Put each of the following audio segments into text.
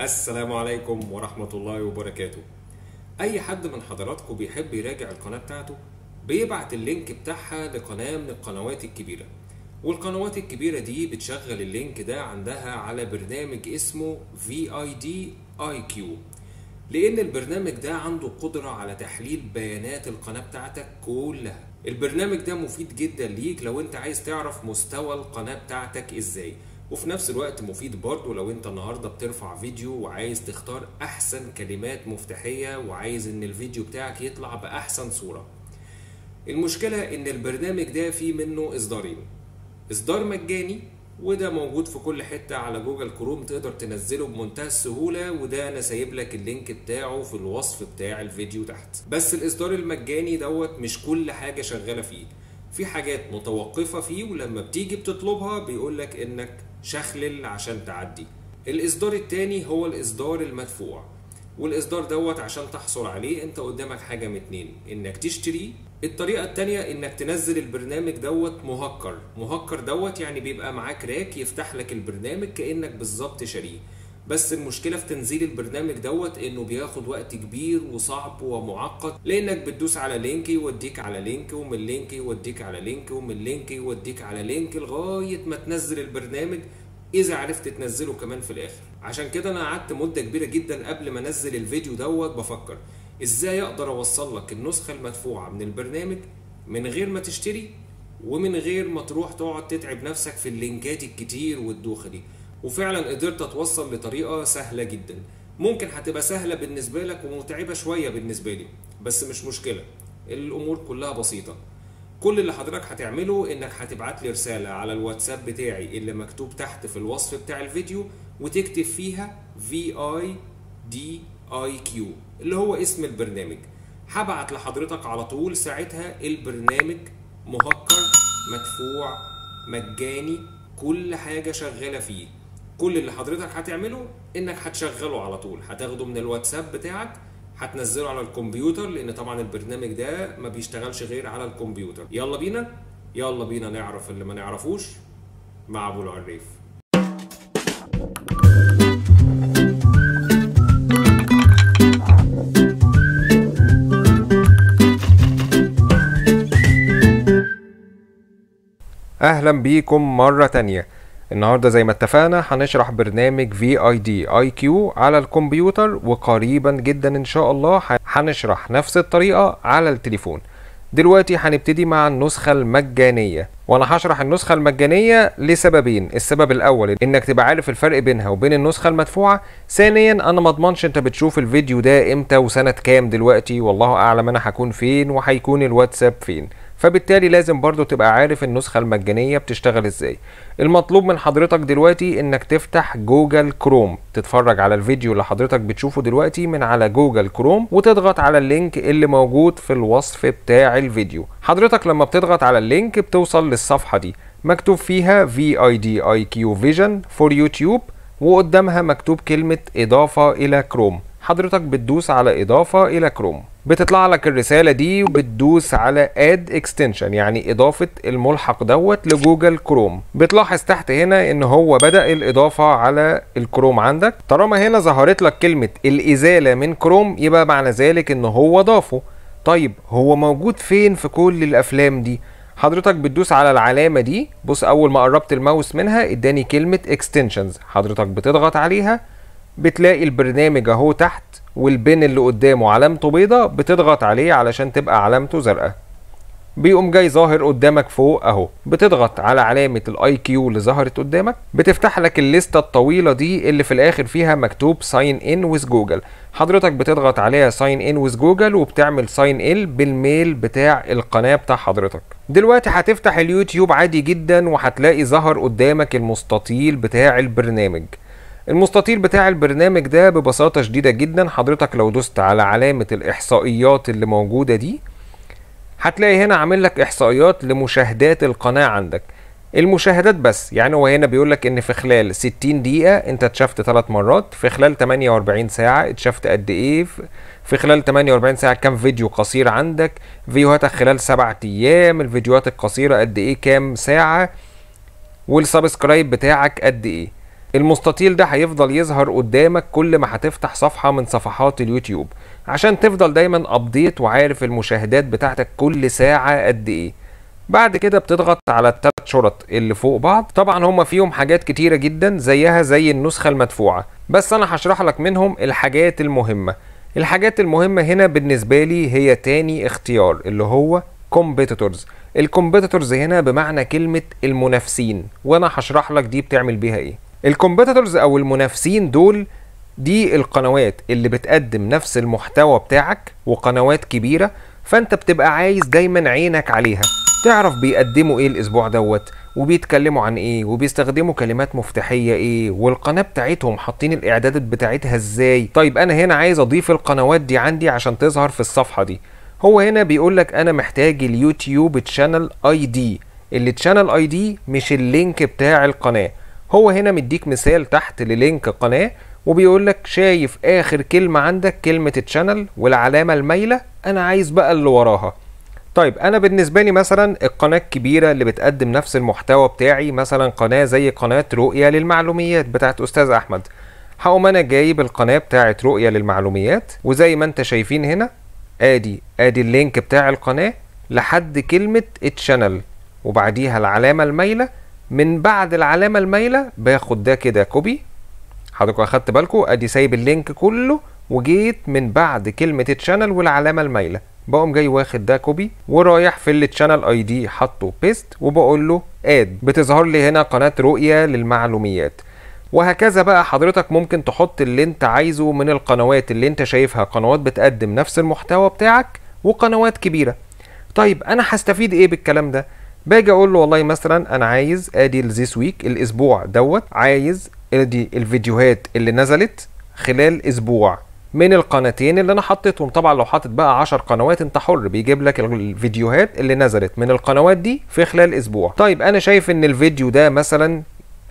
السلام عليكم ورحمة الله وبركاته أي حد من حضراتكم بيحب يراجع القناة بتاعته بيبعت اللينك بتاعها لقناة من القنوات الكبيرة والقنوات الكبيرة دي بتشغل اللينك ده عندها على برنامج اسمه VID IQ لأن البرنامج ده عنده قدرة على تحليل بيانات القناة بتاعتك كلها البرنامج ده مفيد جدا ليك لو انت عايز تعرف مستوى القناة بتاعتك ازاي وفي نفس الوقت مفيد برضه لو انت النهارده بترفع فيديو وعايز تختار احسن كلمات مفتاحيه وعايز ان الفيديو بتاعك يطلع باحسن صوره المشكله ان البرنامج ده فيه منه اصدارين اصدار مجاني وده موجود في كل حته على جوجل كروم تقدر تنزله بمنتهى السهوله وده انا سايب لك اللينك بتاعه في الوصف بتاع الفيديو تحت بس الاصدار المجاني دوت مش كل حاجه شغاله فيه في حاجات متوقفه فيه ولما بتيجي بتطلبها بيقول لك انك شخلل عشان تعدي الاصدار الثاني هو الاصدار المدفوع والاصدار دوت عشان تحصل عليه انت قدامك حاجه من اتنين انك تشتريه الطريقه التانية انك تنزل البرنامج دوت مهكر مهكر دوت يعني بيبقى معاك راك يفتح لك البرنامج كانك بالظبط شاريه بس المشكله في تنزيل البرنامج دوت انه بياخد وقت كبير وصعب ومعقد لانك بتدوس على لينك يوديك على لينك ومن لينك يوديك على لينك ومن لينك يوديك على لينك لغايه ما تنزل البرنامج اذا عرفت تنزله كمان في الاخر عشان كده انا قعدت مده كبيره جدا قبل ما انزل الفيديو دوت بفكر ازاي اقدر اوصل لك النسخه المدفوعه من البرنامج من غير ما تشتري ومن غير ما تروح تقعد تتعب نفسك في اللينكات الكتير والدوخه دي وفعلا قدرت اتوصل لطريقه سهله جدا ممكن هتبقى سهله بالنسبه لك ومتعبه شويه بالنسبه لي بس مش مشكله الامور كلها بسيطه كل اللي حضرتك هتعمله انك هتبعت لي رساله على الواتساب بتاعي اللي مكتوب تحت في الوصف بتاع الفيديو وتكتب فيها في اي دي اي كيو اللي هو اسم البرنامج هبعت لحضرتك على طول ساعتها البرنامج مهكر مدفوع مجاني كل حاجه شغاله فيه كل اللي حضرتك هتعمله انك هتشغله على طول هتاخده من الواتساب بتاعك هتنزله على الكمبيوتر لان طبعا البرنامج ده ما بيشتغلش غير على الكمبيوتر يلا بينا يلا بينا نعرف اللي ما نعرفوش مع ابو العريف اهلا بيكم مره تانيه النهارده زي ما اتفقنا هنشرح برنامج في اي دي اي كيو على الكمبيوتر وقريبا جدا ان شاء الله هنشرح نفس الطريقه على التليفون دلوقتي هنبتدي مع النسخه المجانيه وانا هشرح النسخه المجانيه لسببين السبب الاول انك تبقى عارف الفرق بينها وبين النسخه المدفوعه ثانيا انا ما اضمنش انت بتشوف الفيديو ده امتى وسنه كام دلوقتي والله اعلم انا هكون فين وهيكون الواتساب فين فبالتالي لازم برضو تبقى عارف النسخة المجانية بتشتغل ازاي المطلوب من حضرتك دلوقتي انك تفتح جوجل كروم تتفرج على الفيديو اللي حضرتك بتشوفه دلوقتي من على جوجل كروم وتضغط على اللينك اللي موجود في الوصف بتاع الفيديو حضرتك لما بتضغط على اللينك بتوصل للصفحة دي مكتوب فيها VIDIQ Vision for YouTube وقدامها مكتوب كلمة إضافة إلى كروم حضرتك بتدوس على اضافه الى كروم بتطلع لك الرساله دي وبتدوس على اد اكستنشن يعني اضافه الملحق دوت لجوجل كروم بتلاحظ تحت هنا ان هو بدا الاضافه على الكروم عندك طالما هنا ظهرت لك كلمه الازاله من كروم يبقى معنى ذلك ان هو ضافه طيب هو موجود فين في كل الافلام دي حضرتك بتدوس على العلامه دي بص اول ما قربت الماوس منها اداني كلمه اكستنشنز حضرتك بتضغط عليها بتلاقي البرنامج اهو تحت والبن اللي قدامه علامته بيضة بتضغط عليه علشان تبقى علامته زرقاء بيقوم جاي ظاهر قدامك فوق اهو بتضغط على علامة الاي كيو اللي ظهرت قدامك بتفتح لك الليستة الطويلة دي اللي في الاخر فيها مكتوب ساين ان ويز جوجل حضرتك بتضغط عليها ساين ان ويز جوجل وبتعمل ساين ال بالميل بتاع القناة بتاع حضرتك دلوقتي هتفتح اليوتيوب عادي جدا وهتلاقي ظهر قدامك المستطيل بتاع البرنامج المستطيل بتاع البرنامج ده ببساطة شديدة جدا حضرتك لو دوست على علامة الإحصائيات اللي موجودة دي هتلاقي هنا عامل لك إحصائيات لمشاهدات القناة عندك المشاهدات بس يعني هو هنا بيقول لك ان في خلال 60 دقيقة انت اتشفت ثلاث مرات في خلال 48 ساعة اتشفت قد ايه في خلال 48 ساعة كام فيديو قصير عندك فيديوهاتك خلال 7 ايام الفيديوهات القصيرة قد ايه كام ساعة والسبسكرايب بتاعك قد ايه المستطيل ده هيفضل يظهر قدامك كل ما هتفتح صفحة من صفحات اليوتيوب عشان تفضل دايما ابديت وعارف المشاهدات بتاعتك كل ساعة قد ايه بعد كده بتضغط على التلات شرط اللي فوق بعض طبعا هما فيهم حاجات كتيرة جدا زيها زي النسخة المدفوعة بس انا هشرح لك منهم الحاجات المهمة الحاجات المهمة هنا بالنسبة لي هي تاني اختيار اللي هو كومبيتيتورز الكومبيتيتورز هنا بمعنى كلمة المنافسين وانا هشرح لك دي بتعمل بيها ايه الكومبيتيتورز او المنافسين دول دي القنوات اللي بتقدم نفس المحتوى بتاعك وقنوات كبيره فانت بتبقى عايز دايما عينك عليها تعرف بيقدموا ايه الاسبوع دوت وبيتكلموا عن ايه وبيستخدموا كلمات مفتاحيه ايه والقناه بتاعتهم حاطين الاعدادات بتاعتها ازاي طيب انا هنا عايز اضيف القنوات دي عندي عشان تظهر في الصفحه دي هو هنا بيقول لك انا محتاج اليوتيوب تشانل اي دي اللي تشانل اي دي مش اللينك بتاع القناه هو هنا مديك مثال تحت للينك قناه وبيقول لك شايف اخر كلمه عندك كلمه تشانل والعلامه المايله انا عايز بقى اللي وراها طيب انا بالنسبه لي مثلا القناه الكبيره اللي بتقدم نفس المحتوى بتاعي مثلا قناه زي قناه رؤيه للمعلوميات بتاعت استاذ احمد هقوم انا جايب القناه بتاعت رؤيه للمعلوميات وزي ما انت شايفين هنا ادي ادي اللينك بتاع القناه لحد كلمه تشانل وبعديها العلامه المايله من بعد العلامه المايله باخد ده كده كوبي حضرتك اخدت بالكم ادي سايب اللينك كله وجيت من بعد كلمه تشانل والعلامه المايله بقوم جاي واخد ده كوبي ورايح في التشانل اي دي حاطه بيست وبقول له اد بتظهر لي هنا قناه رؤيه للمعلوميات وهكذا بقى حضرتك ممكن تحط اللي انت عايزه من القنوات اللي انت شايفها قنوات بتقدم نفس المحتوى بتاعك وقنوات كبيره طيب انا هستفيد ايه بالكلام ده باجي اقول له والله مثلا انا عايز ادي ذيس ويك الاسبوع دوت عايز ادي الفيديوهات اللي نزلت خلال اسبوع من القناتين اللي انا حطيتهم طبعا لو حاطط بقى 10 قنوات انت حر بيجيب لك الفيديوهات اللي نزلت من القنوات دي في خلال اسبوع طيب انا شايف ان الفيديو ده مثلا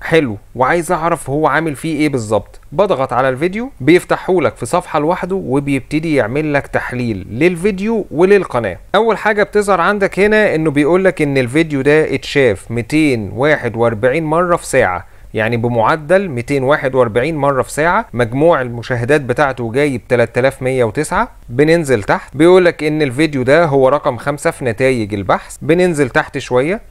حلو وعايز اعرف هو عامل فيه ايه بالظبط بضغط على الفيديو بيفتحهولك في صفحه لوحده وبيبتدي يعمل لك تحليل للفيديو وللقناه اول حاجه بتظهر عندك هنا انه بيقول لك ان الفيديو ده اتشاف 241 مره في ساعه يعني بمعدل 241 مرة في ساعة مجموع المشاهدات بتاعته جايب 3109 بننزل تحت بيقولك ان الفيديو ده هو رقم خمسة في نتائج البحث بننزل تحت شوية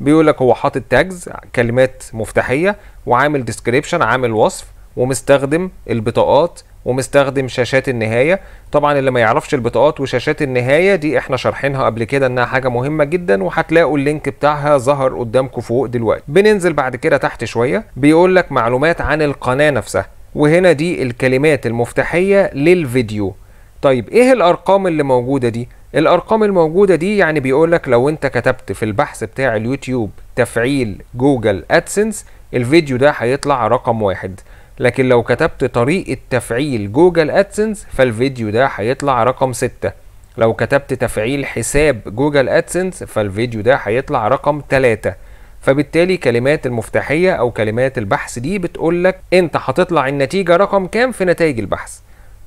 بيقول لك هو حاطط تاجز كلمات مفتاحيه وعامل ديسكريبشن عامل وصف ومستخدم البطاقات ومستخدم شاشات النهايه طبعا اللي ما يعرفش البطاقات وشاشات النهايه دي احنا شارحينها قبل كده انها حاجه مهمه جدا وهتلاقوا اللينك بتاعها ظهر قدامكم فوق دلوقتي بننزل بعد كده تحت شويه بيقول لك معلومات عن القناه نفسها وهنا دي الكلمات المفتاحيه للفيديو طيب ايه الارقام اللي موجوده دي الارقام الموجوده دي يعني بيقول لك لو انت كتبت في البحث بتاع اليوتيوب تفعيل جوجل ادسنس الفيديو ده هيطلع رقم واحد لكن لو كتبت طريقه تفعيل جوجل ادسنس فالفيديو ده هيطلع رقم ستة لو كتبت تفعيل حساب جوجل ادسنس فالفيديو ده هيطلع رقم تلاتة فبالتالي كلمات المفتاحيه او كلمات البحث دي بتقولك انت هتطلع النتيجه رقم كام في نتائج البحث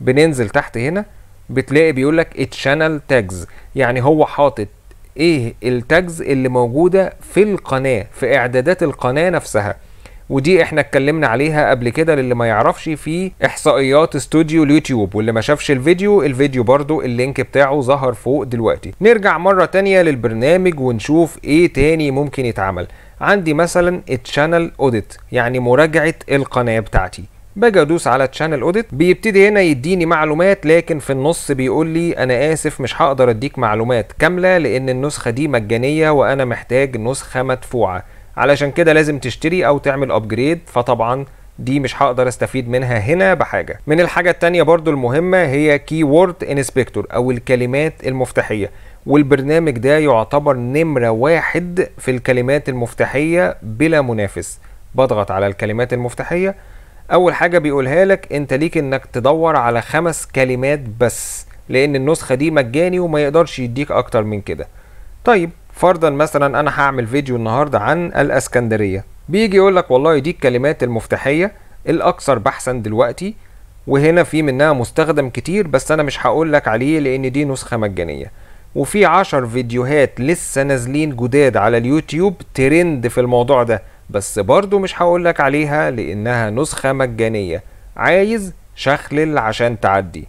بننزل تحت هنا بتلاقي بيقول لك الشانل تاجز يعني هو حاطط ايه التاجز اللي موجوده في القناه في اعدادات القناه نفسها ودي احنا اتكلمنا عليها قبل كده للي ما يعرفش في احصائيات استوديو اليوتيوب واللي ما شافش الفيديو الفيديو برضو اللينك بتاعه ظهر فوق دلوقتي نرجع مرة تانية للبرنامج ونشوف ايه تاني ممكن يتعمل عندي مثلا التشانل اوديت يعني مراجعة القناة بتاعتي باجي ادوس على تشانل اوديت بيبتدي هنا يديني معلومات لكن في النص بيقول لي انا اسف مش هقدر اديك معلومات كامله لان النسخه دي مجانيه وانا محتاج نسخه مدفوعه علشان كده لازم تشتري او تعمل ابجريد فطبعا دي مش هقدر استفيد منها هنا بحاجه من الحاجه الثانيه برضو المهمه هي كي وورد انسبكتور او الكلمات المفتاحيه والبرنامج ده يعتبر نمره واحد في الكلمات المفتاحيه بلا منافس بضغط على الكلمات المفتاحيه اول حاجه بيقولها لك انت ليك انك تدور على خمس كلمات بس لان النسخه دي مجاني وما يقدرش يديك اكتر من كده طيب فرضا مثلا انا هعمل فيديو النهارده عن الاسكندريه بيجي يقول لك والله دي الكلمات المفتاحيه الاكثر بحثا دلوقتي وهنا في منها مستخدم كتير بس انا مش هقول لك عليه لان دي نسخه مجانيه وفي عشر فيديوهات لسه نازلين جداد على اليوتيوب ترند في الموضوع ده بس برضو مش هقولك عليها لانها نسخه مجانيه عايز شخلل عشان تعدي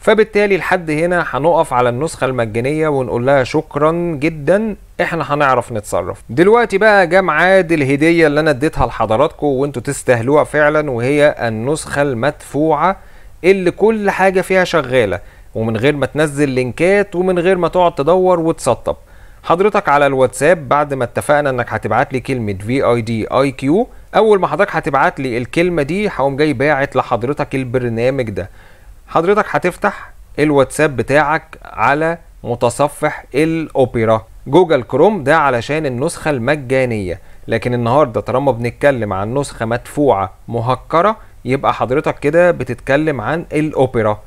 فبالتالي لحد هنا هنقف على النسخة المجانية ونقول لها شكرا جدا احنا هنعرف نتصرف دلوقتي بقى جه عاد الهدية اللي انا اديتها لحضراتكم وانتوا تستاهلوها فعلا وهي النسخة المدفوعة اللي كل حاجة فيها شغالة ومن غير ما تنزل لينكات ومن غير ما تقعد تدور وتسطب حضرتك على الواتساب بعد ما اتفقنا انك هتبعت لي كلمه في اي دي اي كيو اول ما حضرتك هتبعت لي الكلمه دي هقوم جاي باعت لحضرتك البرنامج ده حضرتك هتفتح الواتساب بتاعك على متصفح الاوبرا جوجل كروم ده علشان النسخه المجانيه لكن النهارده طالما بنتكلم عن نسخه مدفوعه مهكره يبقى حضرتك كده بتتكلم عن الاوبرا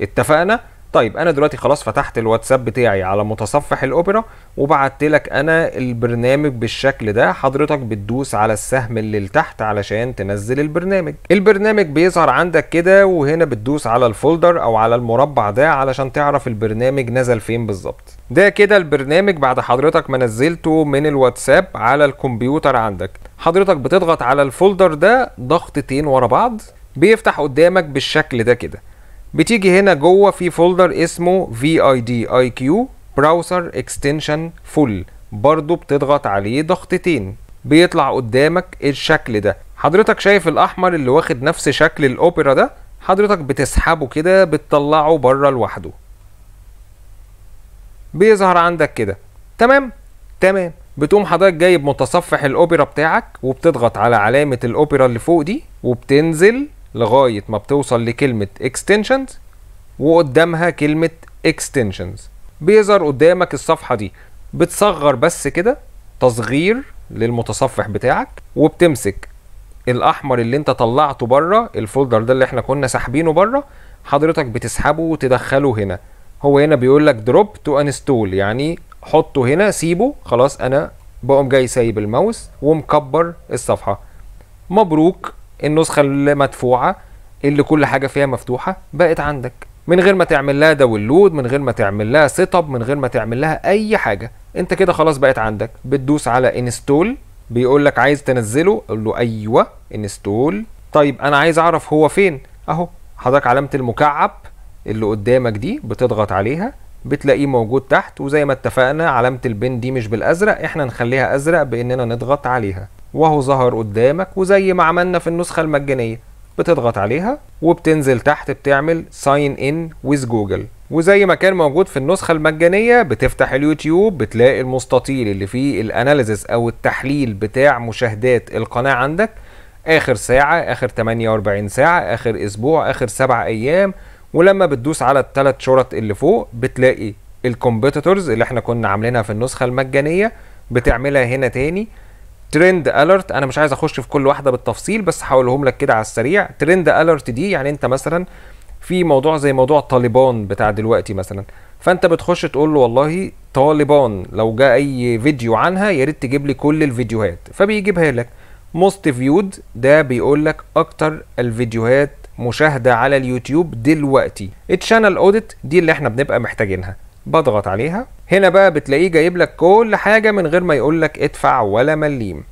اتفقنا طيب انا دلوقتي خلاص فتحت الواتساب بتاعي على متصفح الاوبرا وبعت لك انا البرنامج بالشكل ده حضرتك بتدوس على السهم اللي لتحت علشان تنزل البرنامج البرنامج بيظهر عندك كده وهنا بتدوس على الفولدر او على المربع ده علشان تعرف البرنامج نزل فين بالظبط ده كده البرنامج بعد حضرتك ما نزلته من الواتساب على الكمبيوتر عندك حضرتك بتضغط على الفولدر ده ضغطتين ورا بعض بيفتح قدامك بالشكل ده كده بتيجي هنا جوه في فولدر اسمه كيو براوزر اكستنشن فول برضو بتضغط عليه ضغطتين بيطلع قدامك الشكل ده حضرتك شايف الاحمر اللي واخد نفس شكل الاوبرا ده حضرتك بتسحبه كده بتطلعه بره لوحده بيظهر عندك كده تمام تمام بتقوم حضرتك جايب متصفح الاوبرا بتاعك وبتضغط على علامه الاوبرا اللي فوق دي وبتنزل لغايه ما بتوصل لكلمه اكستنشنز وقدامها كلمه اكستنشنز بيظهر قدامك الصفحه دي بتصغر بس كده تصغير للمتصفح بتاعك وبتمسك الاحمر اللي انت طلعته بره الفولدر ده اللي احنا كنا ساحبينه بره حضرتك بتسحبه وتدخله هنا هو هنا بيقول لك دروب تو انستول يعني حطه هنا سيبه خلاص انا بقوم جاي سايب الماوس ومكبر الصفحه مبروك النسخه اللي مدفوعه اللي كل حاجه فيها مفتوحه بقت عندك من غير ما تعمل لها داونلود من غير ما تعمل لها سيت اب من غير ما تعمل لها اي حاجه انت كده خلاص بقت عندك بتدوس على انستول بيقول لك عايز تنزله قول له ايوه انستول طيب انا عايز اعرف هو فين اهو حضرتك علامه المكعب اللي قدامك دي بتضغط عليها بتلاقيه موجود تحت وزي ما اتفقنا علامة البن دي مش بالأزرق احنا نخليها أزرق بإننا نضغط عليها وهو ظهر قدامك وزي ما عملنا في النسخة المجانية بتضغط عليها وبتنزل تحت بتعمل ساين ان ويز جوجل وزي ما كان موجود في النسخة المجانية بتفتح اليوتيوب بتلاقي المستطيل اللي فيه الاناليزس او التحليل بتاع مشاهدات القناة عندك اخر ساعة اخر 48 ساعة اخر اسبوع اخر 7 ايام ولما بتدوس على الثلاث شرط اللي فوق بتلاقي الكومبيتيتورز اللي احنا كنا عاملينها في النسخه المجانيه بتعملها هنا تاني ترند اليرت انا مش عايز اخش في كل واحده بالتفصيل بس هقولهم لك كده على السريع ترند اليرت دي يعني انت مثلا في موضوع زي موضوع طالبان بتاع دلوقتي مثلا فانت بتخش تقول له والله طالبان لو جاء اي فيديو عنها يا ريت تجيب لي كل الفيديوهات فبيجيبها لك موست فيود ده بيقول لك اكتر الفيديوهات مشاهده على اليوتيوب دلوقتي الشانل اوديت دي اللي احنا بنبقى محتاجينها بضغط عليها هنا بقى بتلاقيه جايب لك كل حاجه من غير ما يقول لك ادفع ولا مليم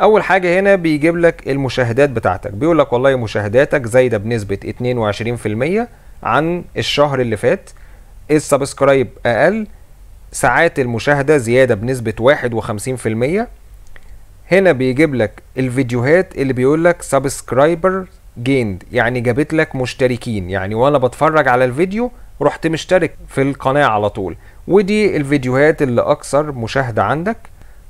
اول حاجه هنا بيجيب لك المشاهدات بتاعتك بيقول لك والله مشاهداتك زايده بنسبه 22% عن الشهر اللي فات السبسكرايب اقل ساعات المشاهده زياده بنسبه 51% هنا بيجيب لك الفيديوهات اللي بيقول لك سبسكرايبر جيند يعني جابت لك مشتركين يعني وانا بتفرج على الفيديو رحت مشترك في القناة على طول ودي الفيديوهات اللي اكثر مشاهدة عندك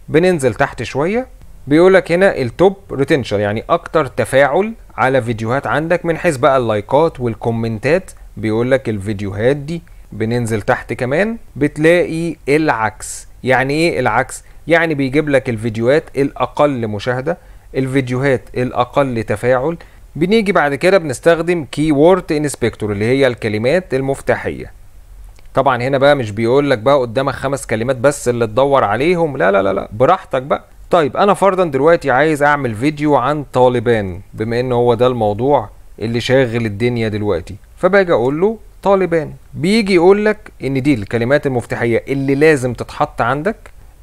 بننزل تحت شوية بيقولك هنا التوب ريتنشن يعني اكتر تفاعل على فيديوهات عندك من حيث بقى اللايكات والكومنتات بيقولك الفيديوهات دي بننزل تحت كمان بتلاقي العكس يعني ايه العكس يعني بيجيب لك الفيديوهات الاقل مشاهدة الفيديوهات الاقل تفاعل بنيجي بعد كده بنستخدم كي وورد انسبكتور اللي هي الكلمات المفتاحيه طبعا هنا بقى مش بيقول لك بقى قدامك خمس كلمات بس اللي تدور عليهم لا لا لا لا براحتك بقى طيب انا فرضا دلوقتي عايز اعمل فيديو عن طالبان بما ان هو ده الموضوع اللي شاغل الدنيا دلوقتي فباجي اقول له طالبان بيجي يقول لك ان دي الكلمات المفتاحيه اللي لازم تتحط عندك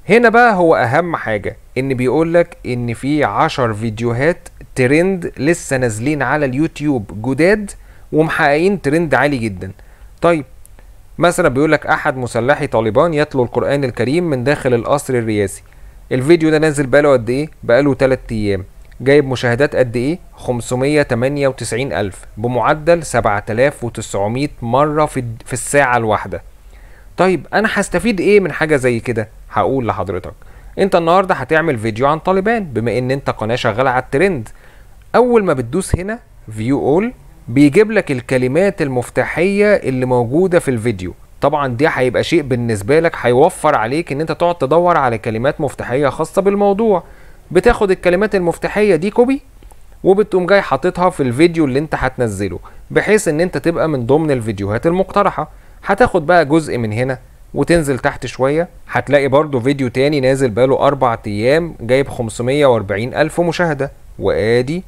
هنا بقى هو اهم حاجه ان بيقول لك ان في عشر فيديوهات ترند لسه نازلين على اليوتيوب جداد ومحققين ترند عالي جدا طيب مثلا بيقول لك احد مسلحي طالبان يتلو القران الكريم من داخل القصر الرئاسي الفيديو ده نازل بقاله قد ايه بقاله 3 ايام جايب مشاهدات قد ايه 598 الف بمعدل 7900 مره في في الساعه الواحده طيب انا هستفيد ايه من حاجه زي كده هقول لحضرتك انت النهارده هتعمل فيديو عن طالبان بما ان انت قناه شغاله على الترند اول ما بتدوس هنا فيو اول بيجيب لك الكلمات المفتاحيه اللي موجوده في الفيديو طبعا دي هيبقى شيء بالنسبه لك هيوفر عليك ان انت تقعد تدور على كلمات مفتاحيه خاصه بالموضوع بتاخد الكلمات المفتاحيه دي كوبي وبتقوم جاي حاططها في الفيديو اللي انت هتنزله بحيث ان انت تبقى من ضمن الفيديوهات المقترحه هتاخد بقى جزء من هنا وتنزل تحت شويه هتلاقي برضو فيديو تاني نازل بقاله اربع ايام جايب 540 الف مشاهده وادي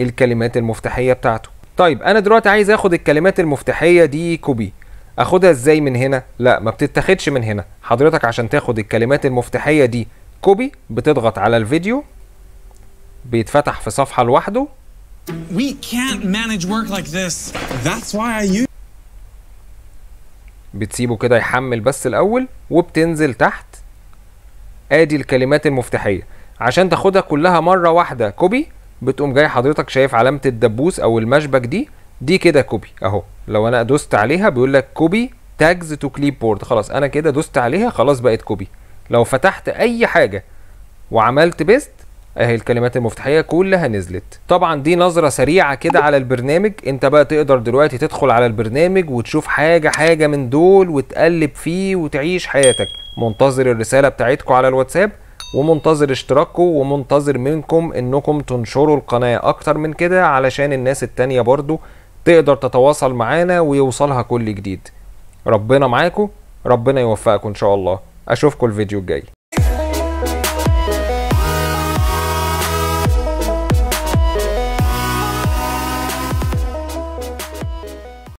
الكلمات المفتاحيه بتاعته طيب انا دلوقتي عايز اخد الكلمات المفتاحيه دي كوبي اخدها ازاي من هنا لا ما بتتاخدش من هنا حضرتك عشان تاخد الكلمات المفتاحيه دي كوبي بتضغط على الفيديو بيتفتح في صفحه لوحده We can't manage work like this. That's why I use بتسيبه كده يحمل بس الاول وبتنزل تحت ادي الكلمات المفتاحيه عشان تاخدها كلها مره واحده كوبي بتقوم جاي حضرتك شايف علامه الدبوس او المشبك دي دي كده كوبي اهو لو انا دوست عليها بيقول لك كوبي تاجز تو كليب بورد خلاص انا كده دوست عليها خلاص بقت كوبي لو فتحت اي حاجه وعملت بيست اهي الكلمات المفتاحيه كلها نزلت طبعا دي نظره سريعه كده على البرنامج انت بقى تقدر دلوقتي تدخل على البرنامج وتشوف حاجه حاجه من دول وتقلب فيه وتعيش حياتك منتظر الرساله بتاعتكم على الواتساب ومنتظر اشتراككم ومنتظر منكم انكم تنشروا القناة اكتر من كده علشان الناس التانية برضو تقدر تتواصل معانا ويوصلها كل جديد ربنا معاكم ربنا يوفقكم ان شاء الله اشوفكم الفيديو الجاي